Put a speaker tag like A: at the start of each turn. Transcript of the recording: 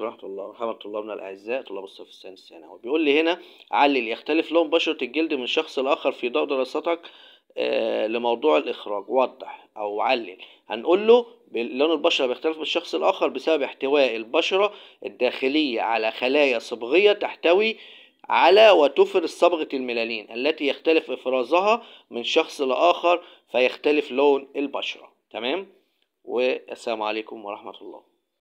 A: ورحمة الله مرحبا طلابنا الأعزاء طلاب الصف الثاني يعني. الثانوي
B: بيقول لي هنا علل يختلف لون بشرة الجلد من شخص لآخر في ضوء دراستك آه، لموضوع الإخراج وضح أو علل هنقول له لون البشرة بيختلف من الشخص الآخر بسبب احتواء البشرة الداخلية على خلايا صبغية تحتوي على وتفرز صبغة الميلانين التي يختلف إفرازها من شخص لآخر فيختلف لون البشرة تمام والسلام
C: عليكم ورحمة الله